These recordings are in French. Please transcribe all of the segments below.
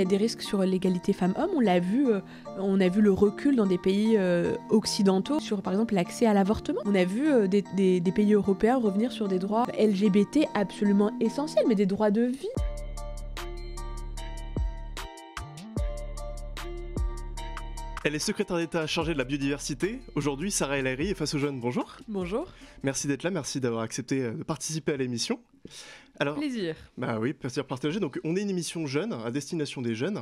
Il y a des risques sur l'égalité femmes-hommes, on l'a vu, euh, on a vu le recul dans des pays euh, occidentaux sur par exemple l'accès à l'avortement. On a vu euh, des, des pays européens revenir sur des droits LGBT absolument essentiels, mais des droits de vie. Elle est secrétaire d'État chargée de la biodiversité. Aujourd'hui, Sarah El est face aux jeunes. Bonjour. Bonjour. Merci d'être là, merci d'avoir accepté euh, de participer à l'émission. Alors, plaisir. Bah oui, plaisir partagé. Donc, on est une émission jeune, à destination des jeunes.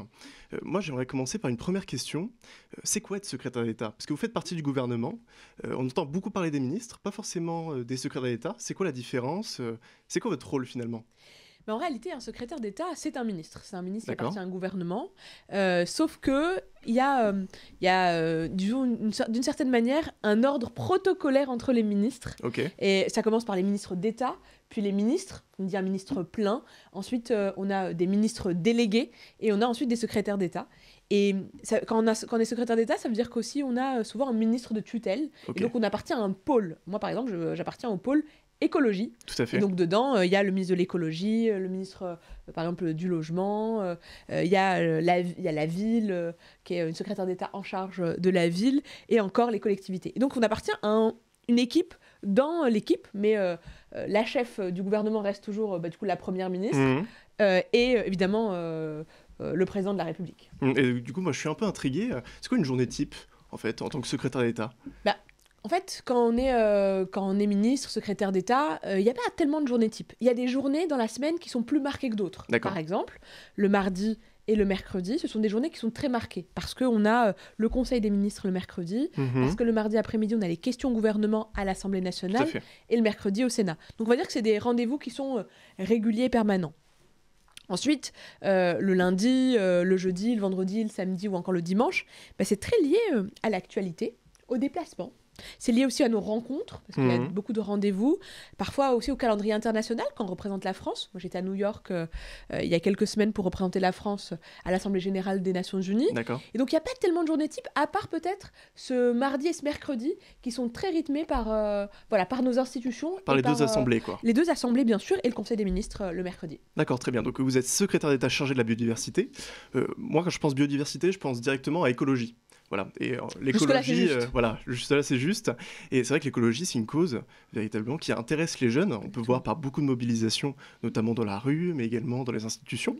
Euh, moi, j'aimerais commencer par une première question. Euh, c'est quoi être secrétaire d'État Parce que vous faites partie du gouvernement. on entend beaucoup parler des ministres, pas forcément des secrétaires d'État. C'est quoi la différence C'est quoi votre rôle finalement mais en réalité, un secrétaire d'État, c'est un ministre. C'est un ministre qui appartient à un gouvernement. Euh, sauf que il y a, euh, y a euh, d'une certaine manière, un ordre protocolaire entre les ministres. Et ça commence par les ministres d'État, puis les ministres, on dit un ministre plein. Ensuite, on a des ministres délégués et on a ensuite des secrétaires d'État. Et quand, on a, quand est secrétaire d'État, ça veut dire qu'aussi on a souvent un ministre de tutelle. Et donc on appartient à un pôle. Moi, par exemple, j'appartiens au pôle écologie. Tout à fait. donc dedans, euh, il y a le ministre de l'écologie, euh, le ministre, euh, par exemple, du logement, il y, a la, la ville, qui est une secrétaire d'État en charge de la ville, et encore les collectivités. donc on appartient à une équipe dans l'équipe, mais la chef du gouvernement reste toujours bah, du coup, la première ministre, mhm. et évidemment le président de la République. Et du coup, moi je suis un peu intrigué. C'est quoi une journée type en fait, en tant que secrétaire d'État bah, en fait, euh, quand on est, ministre, secrétaire d'État, il euh, n'y a pas tellement de journées type. Il y a des journées dans la semaine qui sont plus marquées que d'autres. Par exemple, le mardi et le mercredi, ce sont des journées qui sont très marquées parce qu'on a euh, le Conseil des ministres le mercredi, mhm. parce que le mardi après-midi, on a les questions au gouvernement à l'Assemblée nationale et le mercredi au Sénat. Donc on va dire que c'est des rendez-vous qui sont réguliers permanents. Ensuite, le lundi, le jeudi, le vendredi, le samedi ou encore le dimanche, bah, c'est très lié à l'actualité, au déplacement. C'est lié aussi à nos rencontres, parce qu'il y a mhm. beaucoup de rendez-vous. Parfois aussi au calendrier international, quand on représente la France. Moi, j'étais à New York euh, euh, il y a quelques semaines pour représenter la France à l'Assemblée générale des Nations Unies. Et donc, il n'y a pas tellement de journées types, à part peut-être ce mardi et ce mercredi, qui sont très rythmés par, euh, voilà, par nos institutions. Par les deux assemblées, quoi. Les deux assemblées, bien sûr, et le Conseil des ministres le mercredi. D'accord, très bien. Donc, vous êtes secrétaire d'État chargé de la biodiversité. moi, quand je pense biodiversité, je pense directement à écologie. Voilà. Et euh, l'écologie, euh, voilà, là c'est juste. Et c'est vrai que l'écologie, c'est une cause véritablement qui intéresse les jeunes. On peut voir par beaucoup de mobilisations, notamment dans la rue, mais également dans les institutions.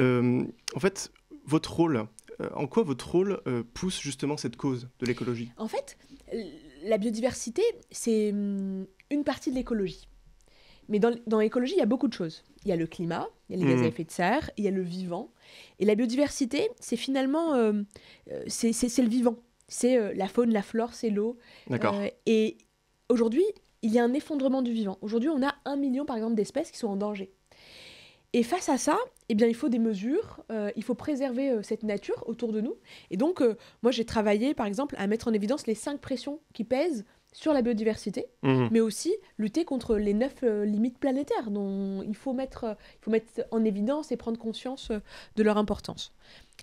Euh, en fait, votre rôle, en quoi votre rôle pousse justement cette cause de l'écologie En fait, la biodiversité, c'est hum, une partie de l'écologie. Mais dans, l'écologie, il y a beaucoup de choses. Il y a le climat, il y a les mmh. gaz à effet de serre, il y a le vivant. Et la biodiversité, c'est finalement, euh, euh, c'est le vivant. C'est euh, la faune, la flore, c'est l'eau. et aujourd'hui, il y a un effondrement du vivant. Aujourd'hui, on a un million, par exemple, d'espèces qui sont en danger. Et face à ça, eh bien, il faut des mesures, il faut préserver cette nature autour de nous. Et donc, moi, j'ai travaillé, par exemple, à mettre en évidence les cinq pressions qui pèsent sur la biodiversité, mhm. mais aussi lutter contre les neuf euh, limites planétaires dont il faut, mettre, il faut mettre en évidence et prendre conscience euh, de leur importance.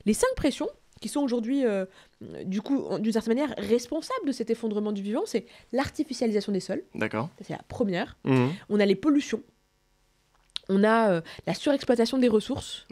Les cinq pressions qui sont aujourd'hui, euh, du coup, d'une certaine manière, responsables de cet effondrement du vivant, c'est l'artificialisation des sols. D'accord. C'est la première. Mhm. On a les pollutions on a euh, la surexploitation des ressources.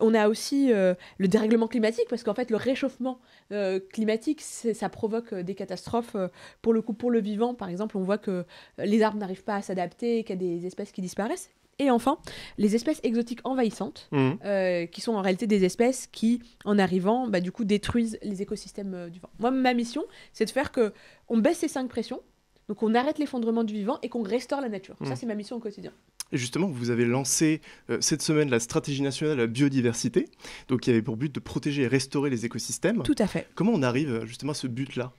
On a aussi euh, le dérèglement climatique, parce qu'en fait, le réchauffement euh, climatique, ça provoque des catastrophes. pour le pour le vivant, par exemple, on voit que les arbres n'arrivent pas à s'adapter, qu'il y a des espèces qui disparaissent. Et enfin, les espèces exotiques envahissantes, mmh. qui sont en réalité des espèces qui, en arrivant, bah, du coup, détruisent les écosystèmes du vent. Moi, ma mission, c'est de faire que on baisse ces cinq pressions, donc on arrête l'effondrement du vivant et qu'on restaure la nature. Mmh. Ça, c'est ma mission au quotidien. Et justement, vous avez lancé euh, cette semaine la stratégie nationale la biodiversité, donc qui avait pour but de protéger et restaurer les écosystèmes. Tout à fait. Comment on arrive euh, justement à ce but-là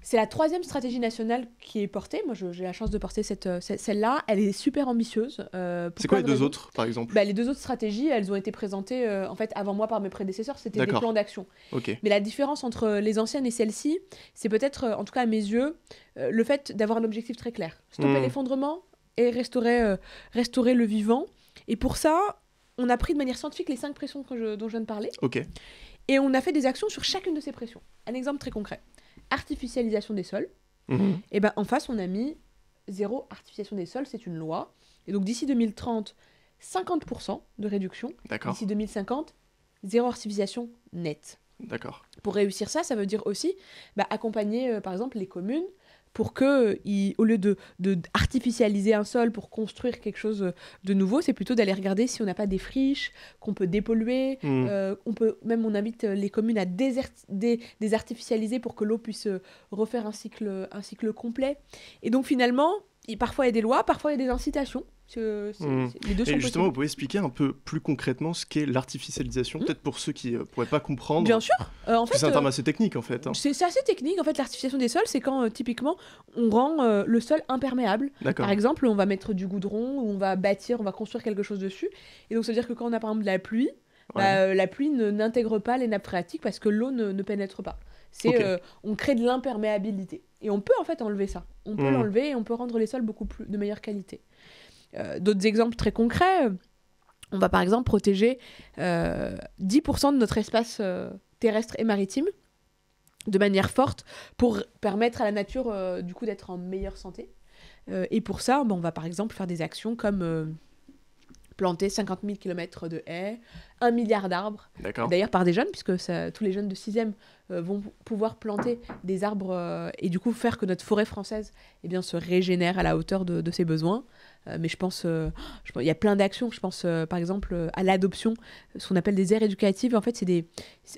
c'est la troisième stratégie nationale qui est portée. Moi, j'ai la chance de porter cette, euh, celle-là. Elle est super ambitieuse. c'est quoi les deux autres, par exemple bah, Les deux autres stratégies, elles ont été présentées en fait avant moi par mes prédécesseurs. C'était des plans d'action. Mais la différence entre les anciennes et celle-ci, c'est peut-être, en tout cas à mes yeux, le fait d'avoir un objectif très clair. Stopper hmm. l'effondrement, et restaurer, euh, le vivant. Et pour ça, on a pris de manière scientifique les cinq pressions dont je viens de parler. Et on a fait des actions sur chacune de ces pressions. Un exemple très concret. Artificialisation des sols. Mhm. Et eh ben en face, on a mis zéro artificialisation des sols, c'est une loi. Et donc d'ici 2030, 50% de réduction. D'accord. D'ici 2050, zéro artificialisation nette. D'accord. Pour réussir ça, ça veut dire aussi bah, accompagner, euh, par exemple, les communes pour que, euh, au lieu de, artificialiser un sol pour construire quelque chose euh, de nouveau, c'est plutôt d'aller regarder si on n'a pas des friches, qu'on peut dépolluer. Hmm. Euh, on peut, même on invite les communes à désert, des désartificialiser pour que l'eau puisse refaire un cycle, un cycle complet. Et donc finalement, parfois il y a des lois, parfois il y a des incitations. Mmh. et justement, vous pouvez expliquer un peu plus concrètement ce qu'est l'artificialisation, mmh. peut-être pour ceux qui ne euh, pourraient pas comprendre. Bien sûr. Euh, en fait, c'est un terme euh, assez technique en fait. Hein. C'est assez technique. En fait, l'artificialisation des sols, c'est quand typiquement on rend le sol imperméable. Par exemple, on va mettre du goudron, on va bâtir, on va construire quelque chose dessus. Et donc, ça veut dire que quand on a par exemple de la pluie, bah, la pluie n'intègre pas les nappes phréatiques parce que l'eau ne, ne pénètre pas. C'est on crée de l'imperméabilité. Et on peut en fait enlever ça. On peut hmm. l'enlever et on peut rendre les sols beaucoup plus de meilleure qualité. Euh, d'autres exemples très concrets, euh, on va par exemple protéger 10% euh, de notre espace terrestre et maritime de manière forte pour permettre à la nature du coup d'être en meilleure santé. et pour ça, ben, on va par exemple faire des actions comme planter 50 000 km de haies, un milliard d'arbres. D'ailleurs par des jeunes, puisque tous les jeunes de 6e euh, vont pouvoir planter des arbres euh, et du coup faire que notre forêt française eh bien, se régénère à la hauteur de, ses besoins. Euh, mais je pense, il y a plein d'actions. Je pense par exemple à l'adoption, ce qu'on appelle des aires éducatives. En fait, des,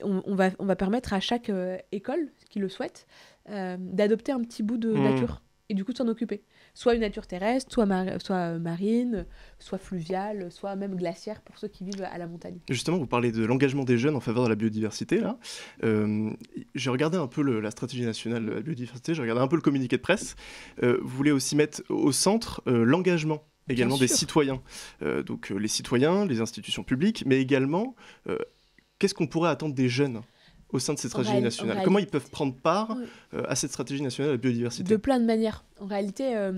on, va, on va permettre à chaque école qui le souhaite d'adopter un petit bout de hmm. nature et du coup de s'en occuper soit une nature terrestre, soit, euh, marine, soit fluviale, soit même glaciaire pour ceux qui vivent à la montagne. Justement, vous parlez de l'engagement des jeunes en faveur de la biodiversité. Là, euh, j'ai regardé un peu la stratégie nationale de la biodiversité, j'ai regardé un peu le communiqué de presse. Euh, vous voulez aussi mettre au centre l'engagement également des citoyens, donc les citoyens, les institutions publiques, mais également qu'est-ce qu'on pourrait attendre des jeunes au sein de cette stratégie nationale Comment ils peuvent prendre part euh, à cette stratégie nationale de biodiversité De plein de manières. En réalité, euh,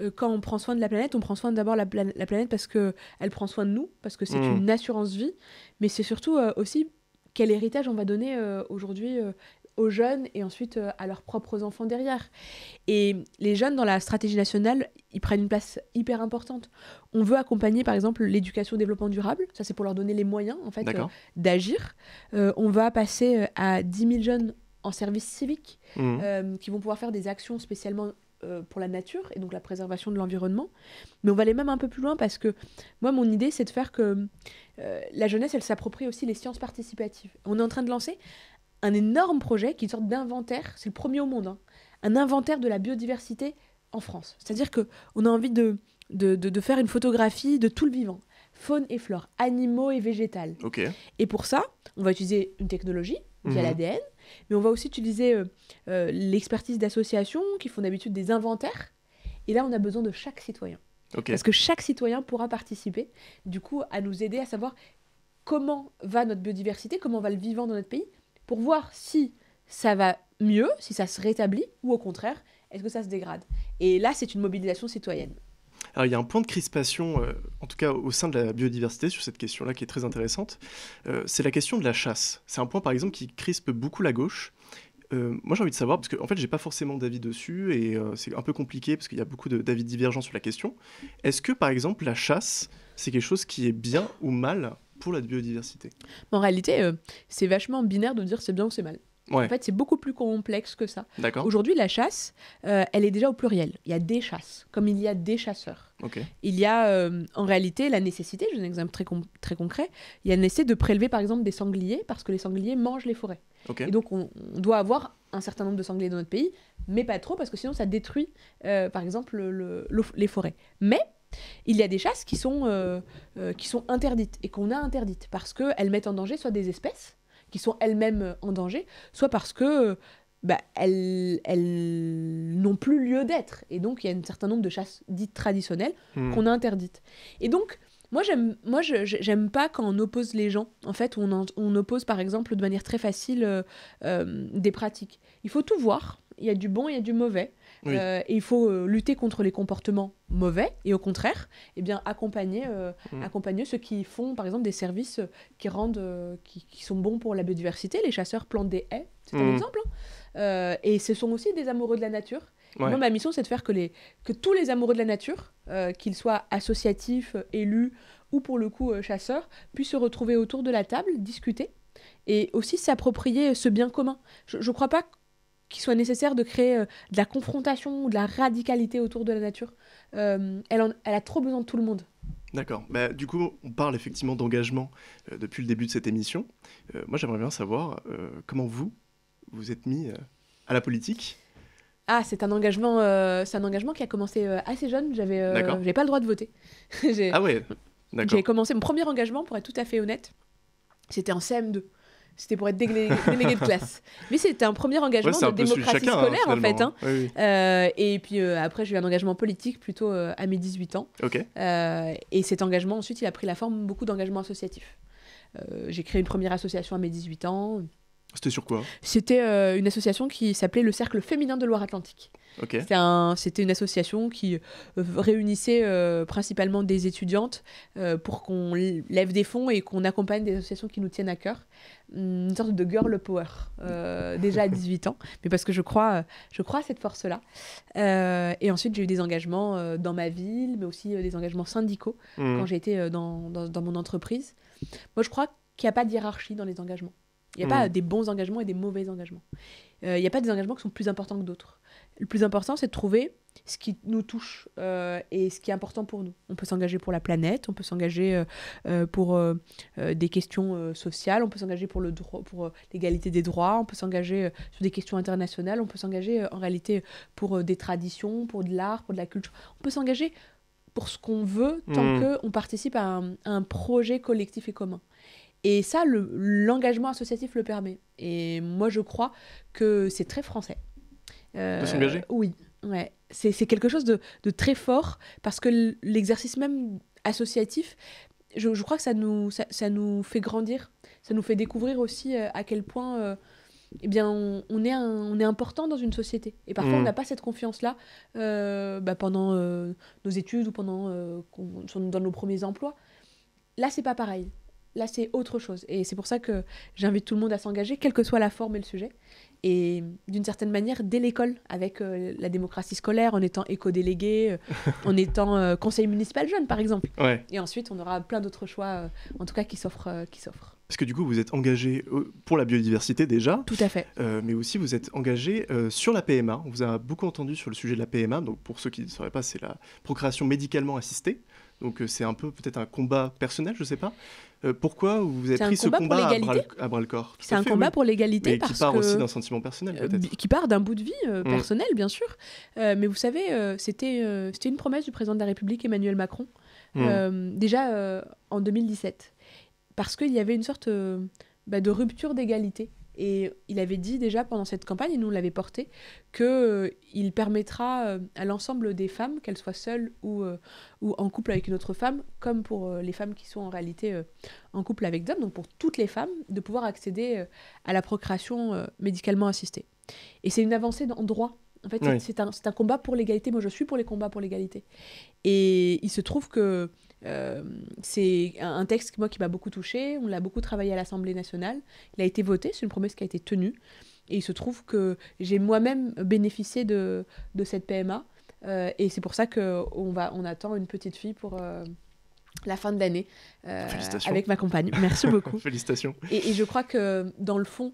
euh, quand on prend soin de la planète, on prend soin d'abord la, la, planète parce qu'elle prend soin de nous, parce que c'est mm. une assurance vie, mais c'est surtout aussi quel héritage on va donner aujourd'hui aux jeunes et ensuite euh, à leurs propres enfants derrière. Et les jeunes dans la stratégie nationale, ils prennent une place hyper importante. On veut accompagner par exemple l'éducation au développement durable, ça c'est pour leur donner les moyens en fait euh, d'agir. Euh, on va passer à 10 000 jeunes en service civique mmh. qui vont pouvoir faire des actions spécialement pour la nature et donc la préservation de l'environnement. Mais on va aller même un peu plus loin parce que moi, mon idée, c'est de faire que la jeunesse, elle s'approprie aussi les sciences participatives. On est en train de lancer un énorme projet qui est une sorte d'inventaire, c'est le premier au monde, hein, un inventaire de la biodiversité en France. C'est-à-dire que on a envie de, de, faire une photographie de tout le vivant, faune et flore, animaux et végétales. Et pour ça, on va utiliser une technologie via mhm. l'ADN, mais on va aussi utiliser euh, euh, l'expertise d'associations qui font d'habitude des inventaires. Et là, on a besoin de chaque citoyen. Parce que chaque citoyen pourra participer, du coup, à nous aider à savoir comment va notre biodiversité, comment va le vivant dans notre pays, pour voir si ça va mieux, si ça se rétablit, ou au contraire, est-ce que ça se dégrade. Et là, c'est une mobilisation citoyenne. Alors, il y a un point de crispation, euh, en tout cas au sein de la biodiversité, sur cette question-là qui est très intéressante. Euh, c'est la question de la chasse. C'est un point, par exemple, qui crispe beaucoup la gauche. Euh, moi, j'ai envie de savoir, parce que en fait, n'ai pas forcément d'avis dessus, et c'est un peu compliqué parce qu'il y a beaucoup d'avis divergents sur la question. Est-ce que, par exemple, la chasse, c'est quelque chose qui est bien ou mal pour la biodiversité. en réalité, euh, c'est vachement binaire de dire c'est bien ou c'est mal. En fait, c'est beaucoup plus complexe que ça. Aujourd'hui, la chasse, euh, elle est déjà au pluriel. Il y a des chasses, comme il y a des chasseurs. Il y a euh, en réalité la nécessité, j'ai un exemple très, concret, il y a nécessité de prélever par exemple des sangliers parce que les sangliers mangent les forêts. donc on, doit avoir un certain nombre de sangliers dans notre pays, mais pas trop parce que sinon ça détruit par exemple les forêts. Mais il y a des chasses euh, euh, qui sont, interdites et qu'on a interdites parce qu'elles mettent en danger soit des espèces qui sont elles-mêmes euh, en danger, soit parce que bah, elles, elles n'ont plus lieu d'être. Et donc, il y a un certain nombre de chasses dites traditionnelles hmm. qu'on a interdites. Et donc, moi, j'aime, moi, j'aime pas quand on oppose les gens. En fait, on, on oppose, par exemple, de manière très facile des pratiques. Il faut tout voir. Il y a du bon, il y a du mauvais. Euh, il faut euh, lutter contre les comportements mauvais et au contraire, eh bien, accompagner, euh, mm. accompagner ceux qui font, par exemple, des services qui, rendent, qui, sont bons pour la biodiversité. Les chasseurs plantent des haies, c'est un mm. exemple. Hein. et ce sont aussi des amoureux de la nature. ma mission, c'est de faire que, les, que tous les amoureux de la nature, qu'ils soient associatifs, élus ou pour le coup chasseurs, puissent se retrouver autour de la table, discuter et aussi s'approprier ce bien commun. Je crois pas qu'il soit nécessaire de créer euh, de la confrontation ou de la radicalité autour de la nature. Euh, elle, elle a trop besoin de tout le monde. D'accord. Bah, du coup, on parle effectivement d'engagement euh, depuis le début de cette émission. moi, j'aimerais bien savoir comment vous, vous êtes mis à la politique. Ah, c'est un engagement, c'est un engagement qui a commencé assez jeune. J'avais, j'avais pas le droit de voter. ah oui. D'accord. J'ai commencé mon premier engagement, pour être tout à fait honnête, c'était en CM2. C'était pour être délégué, de classe. Mais c'était un premier engagement de démocratie hein, scolaire, en fait. Hein. Hein. Euh, et puis euh, après, j'ai eu un engagement politique plutôt euh, à mes 18 ans. et cet engagement, ensuite, il a pris la forme beaucoup d'engagements associatifs. j'ai créé une première association à mes 18 ans, c'était sur quoi C'était euh, une association qui s'appelait le Cercle féminin de Loire-Atlantique. C'était une association qui euh, réunissait euh, principalement des étudiantes pour qu'on lève des fonds et qu'on accompagne des associations qui nous tiennent à cœur. Une sorte de girl power, déjà à 18 ans, mais parce que je crois, je crois à cette force-là. et ensuite, j'ai eu des engagements dans ma ville, mais aussi des engagements syndicaux mmh. quand j'ai été dans, dans mon entreprise. Moi, je crois qu'il n'y a pas de hiérarchie dans les engagements. Il n'y a pas hmm. des bons engagements et des mauvais engagements. Euh, il n'y a pas des engagements qui sont plus importants que d'autres. Le plus important, c'est de trouver ce qui nous touche euh, et ce qui est important pour nous. On peut s'engager pour la planète, on peut s'engager euh, pour des questions sociales, on peut s'engager pour l'égalité des droits, on peut s'engager sur des questions internationales, on peut s'engager en réalité pour des traditions, pour de l'art, pour de la culture. On peut s'engager pour ce qu'on veut tant hmm. qu'on participe à un projet collectif et commun. Et ça, l'engagement associatif le permet. Et moi, je crois que c'est très français. Euh, de s'engager Oui, ouais. c'est quelque chose de, très fort parce que l'exercice même associatif, je, crois que ça nous, ça, nous fait grandir, ça nous fait découvrir aussi euh, à quel point euh, eh bien, on, est on est important dans une société. Et parfois, on mm. n'a pas cette confiance-là bah, pendant nos études ou pendant dans nos premiers emplois. Là, c'est pas pareil. Là, c'est autre chose. Et c'est pour ça que j'invite tout le monde à s'engager, quelle que soit la forme et le sujet. Et d'une certaine manière, dès l'école, avec euh, la démocratie scolaire, en étant éco-délégué, euh, en étant euh, conseil municipal jeune, par exemple. Et ensuite, on aura plein d'autres choix, en tout cas, qui s'offrent. qui s'offrent. Parce que du coup, vous êtes engagé pour la biodiversité déjà. Tout à fait. mais aussi, vous êtes engagé sur la PMA. On vous a beaucoup entendu sur le sujet de la PMA. Donc, pour ceux qui ne sauraient pas, c'est la procréation médicalement assistée. Donc, c'est un peu peut-être un combat personnel, je ne sais pas. Euh, pourquoi vous avez pris ce combat à bras, le corps C'est un combat pour l'égalité qui part aussi d'un sentiment personnel euh, peut-être. Qui part d'un bout de vie euh, mm. personnel bien sûr, mais vous savez c'était une promesse du président de la République Emmanuel Macron mm. déjà en 2017 parce qu'il y avait une sorte bah, de rupture d'égalité et il avait dit déjà pendant cette campagne, et nous l'avait porté, qu'il euh, permettra euh, à l'ensemble des femmes, qu'elles soient seules ou, euh, ou, en couple avec une autre femme, comme pour les femmes qui sont en réalité en couple avec d'hommes, donc pour toutes les femmes, de pouvoir accéder à la procréation médicalement assistée. Et c'est une avancée en droit en fait, c'est un, combat pour l'égalité. Moi, je suis pour les combats pour l'égalité. Et il se trouve que euh, c'est un, texte moi, qui m'a beaucoup touché. On l'a beaucoup travaillé à l'Assemblée nationale. Il a été voté. C'est une promesse qui a été tenue. Et il se trouve que j'ai moi-même bénéficié de, de, cette PMA. Euh, et c'est pour ça qu'on on attend une petite fille pour. Euh, la fin de l'année avec ma compagne. Merci beaucoup. Félicitations. Et, et, je crois que dans le fond,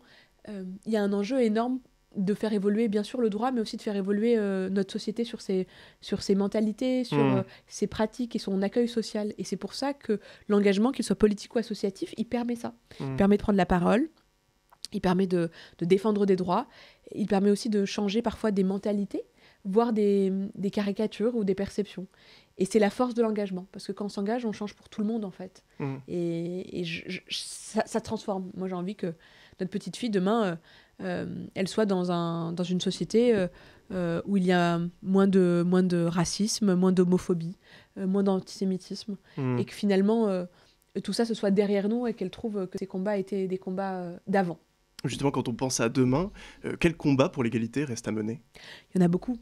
il y a un enjeu énorme de faire évoluer bien sûr le droit, mais aussi de faire évoluer euh, notre société sur ses, sur ses mentalités, sur hmm. euh, ses pratiques et son accueil social. Et c'est pour ça que l'engagement, qu'il soit politique ou associatif, il permet ça. Hmm. Il permet de prendre la parole, il permet de, défendre des droits, il permet aussi de changer parfois des mentalités, voire des, caricatures ou des perceptions. Et c'est la force de l'engagement, parce que quand on s'engage, on change pour tout le monde en fait. Hmm. Et, ça, transforme. Moi j'ai envie que notre petite fille demain... Euh, euh, elle soit dans, un, dans une société euh, euh, où il y a moins de, moins de racisme, moins d'homophobie, moins d'antisémitisme, hmm. et que finalement tout ça, ce soit derrière nous et qu'elle trouve que ces combats étaient des combats d'avant. Justement, quand on pense à demain, quel combat pour l'égalité reste à mener Il y en a beaucoup. Vous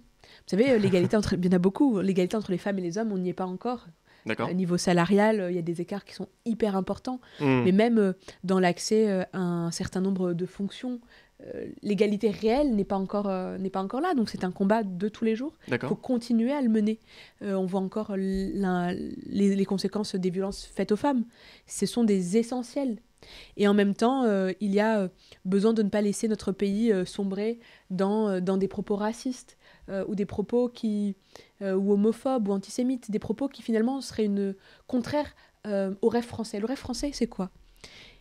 savez, l'égalité entre, il y en a beaucoup. L'égalité entre les femmes et les hommes, on n'y est pas encore. D'accord. niveau salarial, il y a des écarts qui sont hyper importants. Hmm. Mais même dans l'accès à un certain nombre de fonctions, euh, l'égalité réelle n'est pas, encore, euh, n'est pas encore là. Donc c'est un combat de tous les jours. Il faut continuer à le mener. Euh, on voit encore les, conséquences des violences faites aux femmes. Ce sont des essentiels. Et en même temps, il y a besoin de ne pas laisser notre pays sombrer dans, des propos racistes. ou des propos qui ou homophobes ou antisémites, des propos qui finalement seraient une contraire au rêve français. Le rêve français, c'est quoi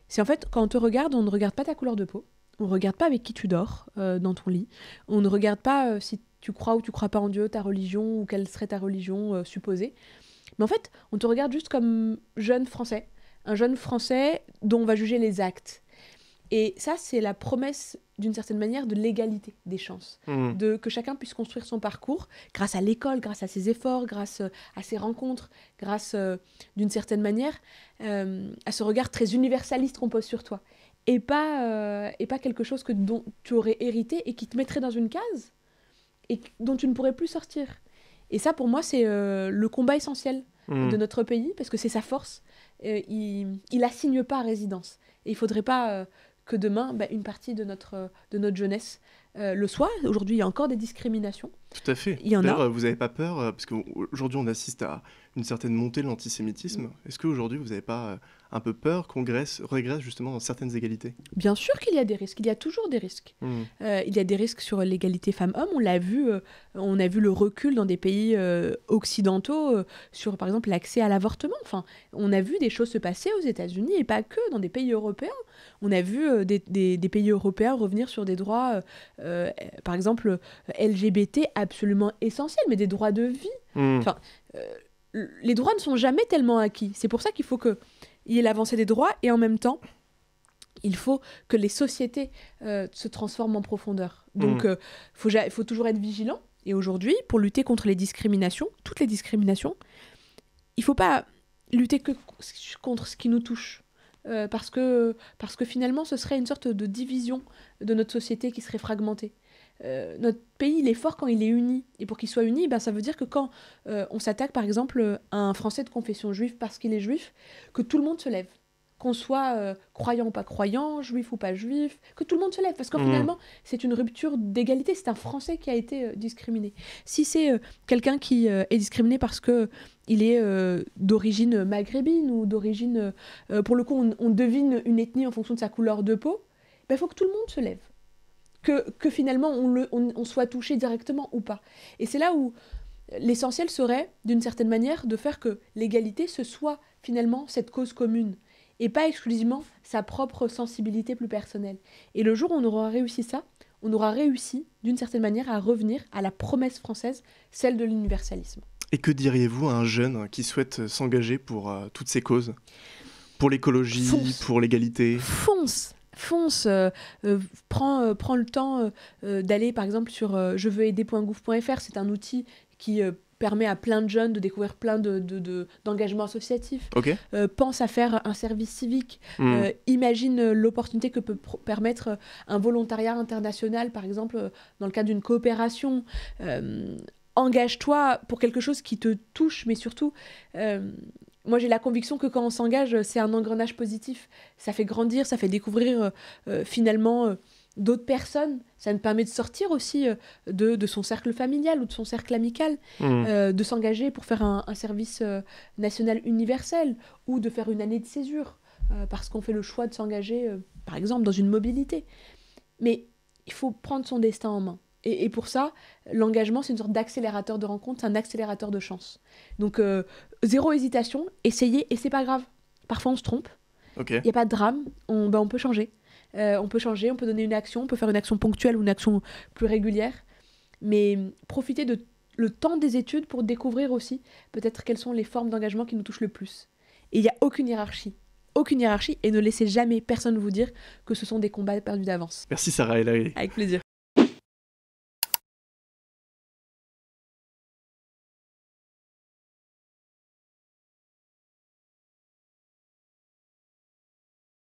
C'est en fait quand on te regarde, on ne regarde pas ta couleur de peau, on regarde pas avec qui tu dors euh, dans ton lit. On ne regarde pas euh, si tu crois ou tu crois pas en Dieu, ta religion ou quelle serait ta religion euh, supposée. Mais en fait, on te regarde juste comme jeune français, un jeune français dont on va juger les actes. Et ça, c'est la promesse, d'une certaine manière, de l'égalité des chances, mmh. de que chacun puisse construire son parcours grâce à l'école, grâce à ses efforts, grâce à ses rencontres, grâce, d'une certaine manière, à ce regard très universaliste qu'on pose sur toi et pas, euh, et pas quelque chose que, dont tu aurais hérité et qui te mettrait dans une case et dont tu ne pourrais plus sortir. Et ça, pour moi, c'est euh, le combat essentiel hmm. de notre pays parce que c'est sa force. Euh, il, il assigne pas à résidence. Et il faudrait pas que demain, bah, une partie de notre, de notre jeunesse le soit. Aujourd'hui, il y a encore des discriminations. Tout à fait. Il Vous n'avez pas peur, euh, parce qu'aujourd'hui on assiste à une certaine montée de l'antisémitisme. Mm. Est-ce qu'aujourd'hui vous n'avez pas euh, un peu peur qu'on régresse justement dans certaines égalités Bien sûr qu'il y a des risques, il y a toujours des risques. Mm. Euh, il y a des risques sur l'égalité femmes-hommes, on l'a vu, on a vu le recul dans des pays occidentaux sur par exemple l'accès à l'avortement. Enfin, on a vu des choses se passer aux États-Unis et pas que dans des pays européens. On a vu des, des, pays européens revenir sur des droits, par exemple LGBT, absolument essentiels, mais des droits de vie. Hmm. Enfin, euh, les droits ne sont jamais tellement acquis. C'est pour ça qu'il faut qu'il y ait l'avancée des droits et en même temps, il faut que les sociétés euh, se transforment en profondeur. Donc, il hmm. euh, faut, toujours être vigilant. Et aujourd'hui, pour lutter contre les discriminations, toutes les discriminations, il ne faut pas lutter que contre ce qui nous touche. parce, que, parce que finalement, ce serait une sorte de division de notre société qui serait fragmentée. Euh, notre pays, il est fort quand il est uni. Et pour qu'il soit uni, ben, ça veut dire que quand euh, on s'attaque, par exemple, à un Français de confession juive parce qu'il est juif, que tout le monde se lève. Qu'on soit euh, croyant ou pas croyant, juif ou pas juif, que tout le monde se lève. Parce que mmh. finalement, c'est une rupture d'égalité. C'est un Français qui a été discriminé. Si c'est quelqu'un qui est discriminé parce que il est d'origine maghrébine ou d'origine. pour le coup, on, devine une ethnie en fonction de sa couleur de peau, il ben, faut que tout le monde se lève que, finalement on, soit touché directement ou pas. Et c'est là où l'essentiel serait, d'une certaine manière, de faire que l'égalité, ce soit finalement cette cause commune et pas exclusivement sa propre sensibilité plus personnelle. Et le jour où on aura réussi ça, on aura réussi, d'une certaine manière, à revenir à la promesse française, celle de l'universalisme. Et que diriez-vous à un jeune qui souhaite s'engager pour euh, toutes ces causes Pour l'écologie, pour l'égalité Fonce fonce, euh, euh, prend euh, prends, le temps d'aller par exemple sur je veux c'est un outil qui permet à plein de jeunes de découvrir plein d'engagements de, de, associatifs. pense à faire un service civique. Hmm. imagine l'opportunité que peut permettre un volontariat international, par exemple, dans le cadre d'une coopération. Engage-toi pour quelque chose qui te touche, mais surtout, moi j'ai la conviction que quand on s'engage, euh, c'est un engrenage positif. Ça fait grandir, ça fait découvrir euh, euh, finalement d'autres personnes. Ça nous permet de sortir aussi de, son cercle familial ou de son cercle amical, hmm. de s'engager pour faire un, un service national universel ou de faire une année de césure parce qu'on fait le choix de s'engager, par exemple, dans une mobilité. Mais il faut prendre son destin en main. Et, pour ça, l'engagement, c'est une sorte d'accélérateur de rencontre, c'est un accélérateur de chance. Donc, euh, zéro hésitation, essayez, et c'est pas grave. Parfois, on se trompe. Il n'y a pas de drame, on, ben, peut changer. Euh, on peut changer, on peut donner une action, on peut faire une action ponctuelle ou une action plus régulière. Mais hum, profitez de le temps des études pour découvrir aussi peut-être quelles sont les formes d'engagement qui nous touchent le plus. Et il n'y a aucune hiérarchie. Aucune hiérarchie et ne laissez jamais personne vous dire que ce sont des combats perdus d'avance. Merci Sarah et Larry. Avec plaisir.